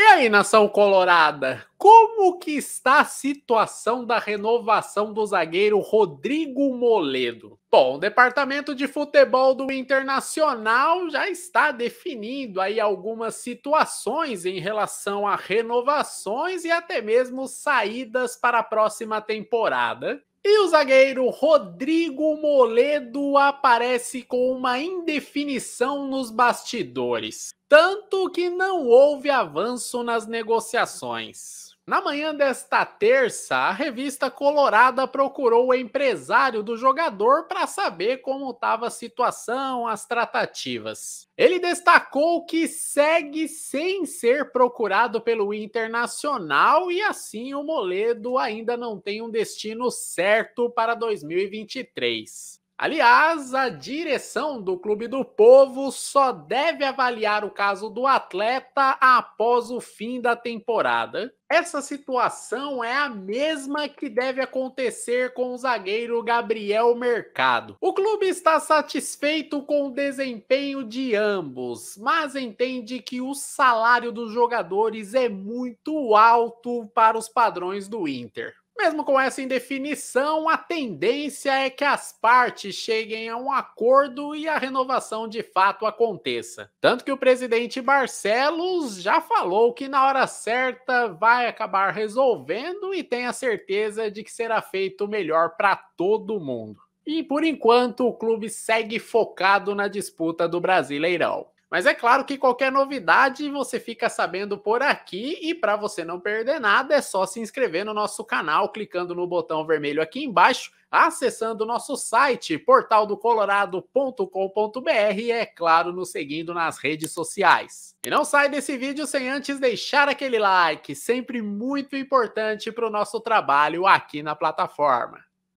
E aí, nação colorada, como que está a situação da renovação do zagueiro Rodrigo Moledo? Bom, o departamento de futebol do Internacional já está definindo aí algumas situações em relação a renovações e até mesmo saídas para a próxima temporada. E o zagueiro Rodrigo Moledo aparece com uma indefinição nos bastidores, tanto que não houve avanço nas negociações. Na manhã desta terça, a revista Colorada procurou o empresário do jogador para saber como estava a situação, as tratativas. Ele destacou que segue sem ser procurado pelo Internacional e assim o Moledo ainda não tem um destino certo para 2023. Aliás, a direção do Clube do Povo só deve avaliar o caso do atleta após o fim da temporada. Essa situação é a mesma que deve acontecer com o zagueiro Gabriel Mercado. O clube está satisfeito com o desempenho de ambos, mas entende que o salário dos jogadores é muito alto para os padrões do Inter. Mesmo com essa indefinição, a tendência é que as partes cheguem a um acordo e a renovação de fato aconteça. Tanto que o presidente Barcelos já falou que na hora certa vai acabar resolvendo e tem a certeza de que será feito melhor para todo mundo. E por enquanto o clube segue focado na disputa do Brasileirão. Mas é claro que qualquer novidade você fica sabendo por aqui e para você não perder nada é só se inscrever no nosso canal clicando no botão vermelho aqui embaixo, acessando o nosso site portaldocolorado.com.br e é claro nos seguindo nas redes sociais. E não sai desse vídeo sem antes deixar aquele like, sempre muito importante para o nosso trabalho aqui na plataforma.